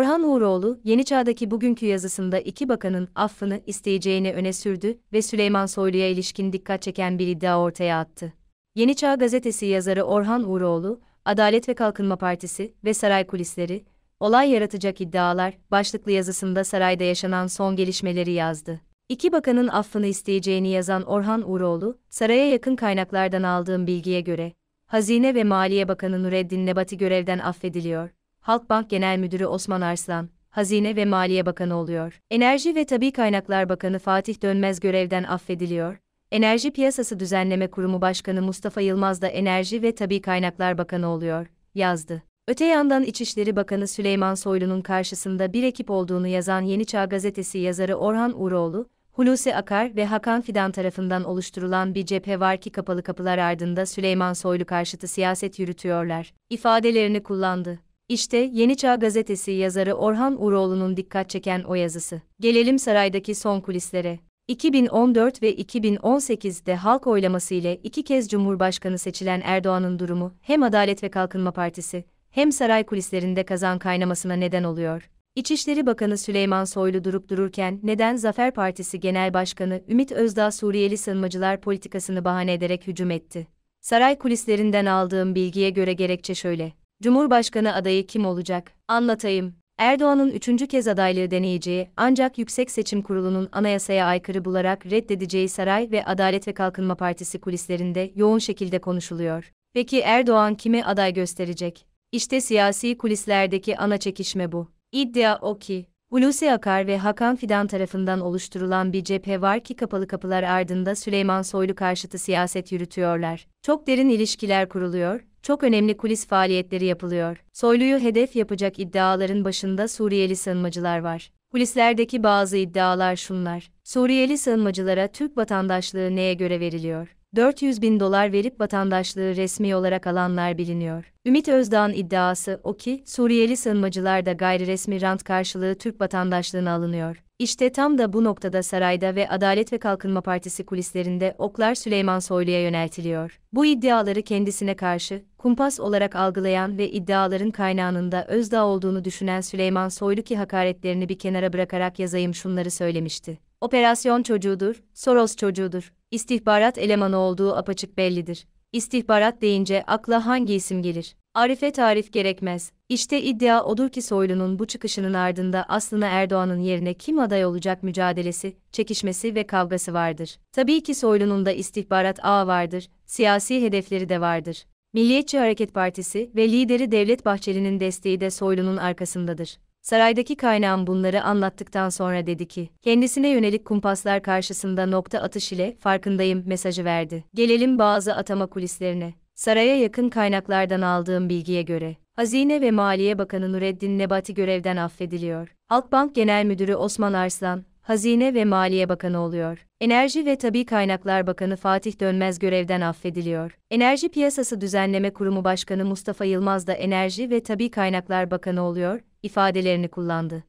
Orhan Uğuroğlu, Yeni Çağ'daki bugünkü yazısında iki bakanın affını isteyeceğini öne sürdü ve Süleyman Soylu'ya ilişkin dikkat çeken bir iddia ortaya attı. Yeni Çağ gazetesi yazarı Orhan Uğuroğlu, Adalet ve Kalkınma Partisi ve saray kulisleri, olay yaratacak iddialar başlıklı yazısında sarayda yaşanan son gelişmeleri yazdı. İki bakanın affını isteyeceğini yazan Orhan Uğuroğlu, saraya yakın kaynaklardan aldığım bilgiye göre, Hazine ve Maliye Bakanı Nureddin Nebati görevden affediliyor Halkbank Genel Müdürü Osman Arslan, Hazine ve Maliye Bakanı oluyor. Enerji ve Tabi Kaynaklar Bakanı Fatih Dönmez görevden affediliyor. Enerji Piyasası Düzenleme Kurumu Başkanı Mustafa Yılmaz da Enerji ve Tabi Kaynaklar Bakanı oluyor, yazdı. Öte yandan İçişleri Bakanı Süleyman Soylu'nun karşısında bir ekip olduğunu yazan Yeni Çağ Gazetesi yazarı Orhan Uğroğlu, Hulusi Akar ve Hakan Fidan tarafından oluşturulan bir cephe var ki kapalı kapılar ardında Süleyman Soylu karşıtı siyaset yürütüyorlar, ifadelerini kullandı. İşte Yeni Çağ gazetesi yazarı Orhan Uroğlu'nun dikkat çeken o yazısı. Gelelim saraydaki son kulislere. 2014 ve 2018'de halk oylaması ile iki kez Cumhurbaşkanı seçilen Erdoğan'ın durumu hem Adalet ve Kalkınma Partisi hem saray kulislerinde kazan kaynamasına neden oluyor. İçişleri Bakanı Süleyman Soylu durup dururken neden Zafer Partisi Genel Başkanı Ümit Özdağ Suriyeli sığınmacılar politikasını bahane ederek hücum etti? Saray kulislerinden aldığım bilgiye göre gerekçe şöyle. Cumhurbaşkanı adayı kim olacak? Anlatayım. Erdoğan'ın üçüncü kez adaylığı deneyeceği, ancak Yüksek Seçim Kurulu'nun anayasaya aykırı bularak reddedeceği Saray ve Adalet ve Kalkınma Partisi kulislerinde yoğun şekilde konuşuluyor. Peki Erdoğan kime aday gösterecek? İşte siyasi kulislerdeki ana çekişme bu. İddia o ki, Hulusi Akar ve Hakan Fidan tarafından oluşturulan bir cephe var ki kapalı kapılar ardında Süleyman Soylu karşıtı siyaset yürütüyorlar. Çok derin ilişkiler kuruluyor, çok önemli kulis faaliyetleri yapılıyor. Soylu'yu hedef yapacak iddiaların başında Suriyeli sığınmacılar var. Kulislerdeki bazı iddialar şunlar. Suriyeli sığınmacılara Türk vatandaşlığı neye göre veriliyor? 400 bin dolar verip vatandaşlığı resmi olarak alanlar biliniyor. Ümit Özdağ'ın iddiası o ki, Suriyeli sığınmacılar da gayri resmi rant karşılığı Türk vatandaşlığına alınıyor. İşte tam da bu noktada sarayda ve Adalet ve Kalkınma Partisi kulislerinde oklar Süleyman Soylu'ya yöneltiliyor. Bu iddiaları kendisine karşı kumpas olarak algılayan ve iddiaların kaynağında Özdağ olduğunu düşünen Süleyman Soylu ki hakaretlerini bir kenara bırakarak yazayım şunları söylemişti. Operasyon çocuğudur, Soros çocuğudur. İstihbarat elemanı olduğu apaçık bellidir. İstihbarat deyince akla hangi isim gelir? Arife tarif gerekmez. İşte iddia odur ki Soylu'nun bu çıkışının ardında aslında Erdoğan'ın yerine kim aday olacak mücadelesi, çekişmesi ve kavgası vardır. Tabii ki Soylu'nun da istihbarat ağı vardır, siyasi hedefleri de vardır. Milliyetçi Hareket Partisi ve lideri Devlet Bahçeli'nin desteği de Soylu'nun arkasındadır. Saraydaki kaynağım bunları anlattıktan sonra dedi ki, kendisine yönelik kumpaslar karşısında nokta atış ile farkındayım mesajı verdi. Gelelim bazı atama kulislerine. Saraya yakın kaynaklardan aldığım bilgiye göre, Hazine ve Maliye Bakanı Nureddin Nebati görevden affediliyor. Halkbank Genel Müdürü Osman Arslan, Hazine ve Maliye Bakanı oluyor. Enerji ve Tabi Kaynaklar Bakanı Fatih Dönmez görevden affediliyor. Enerji Piyasası Düzenleme Kurumu Başkanı Mustafa Yılmaz da Enerji ve Tabi Kaynaklar Bakanı oluyor ifadelerini kullandı.